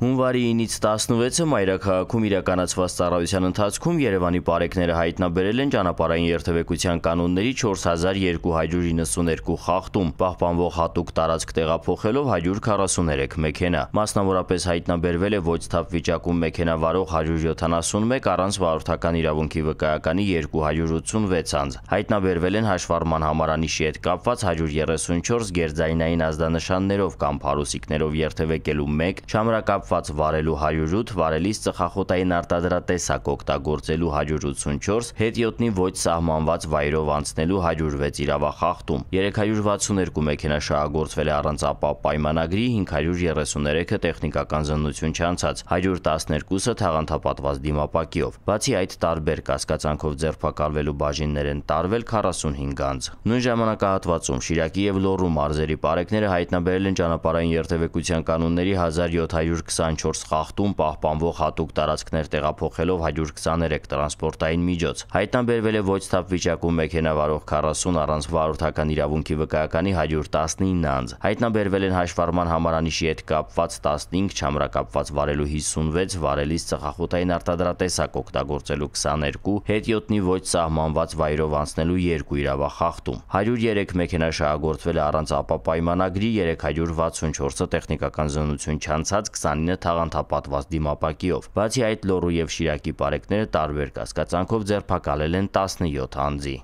Հունվարի 9-ից 16-ը մայրաքաղաքում իրականացված ծառայության ընթացքում Երևանի պարեկները հայտնաբերել են ճանապարհային երթևեկության կանոնների 4292 խախտում, պահպանվող հատուկ տարածք տեղափոխելով 143 մեքենա։ Մասնավորապես հայտնաբերվել է ոչ թափ վիճակում մեքենա վարող 171 առանց վարորդական իրավունքի վկայականի 286 անձ։ Հայտնաբերվել են հաշվառման համարանիշի հետ կապված 134 գերձայնային ազդանշաններով կամ փարուսիկներով երթևեկելու 1 չամրակապ ծխախված վարելու 108, վարելիս ծխախոտային արտադրատեսակ օգտագործելու 184, հետ յոտնի ոչ սահմանված վայրով անցնելու 106 իրավախախտում։ 362 մեքենա շահագործվել է առանց ապապ պայմանագրի, 533-ը տեխնիկական զննություն չանցած, 112-ը թաղանթապատված դիմապակիով։ Բացի այդ տարբեր կասկածանքով ձերբակալվելու բաժիններ են տարվել 45 անձ։ Նույն ժամանակահատվածում Շիրակի եւ Լոռու մարզերի պարեկները հայտնաբերել են ճանապարհային երթևեկության կանոնների 1720 24 խախտում պահպանվող հատուկ տարածքներ տեղափոխելով 123 տրանսպորտային միջոց։ Հայտնաբերվել է ոչ թափ վիճակում մեքենա վարող 40 առանց վարորդական իրավունքի վկայականի 119 անձ։ Հայտնաբերվել են հաշվառման համարանիշի հետ կապված 15, չամրակապված վարելու 56, վարելիս ծխախոտային արտադրատեսակ օգտագործելու 22, հետ 7-ի ոչ սահմանված վայրով անցնելու 2 իրավախախտում։ 103 մեքենա շահագործվել է առանց ապա պայմանագրի, 364-ը տեխնիկական զնություն չանցած, 29 19 թաղանթապատված դիմապակիով։ Բացի այդ Լոռու եւ Շիրակի պարեկները տարբեր կասկածանքով ձերբակալել են 17 անձի։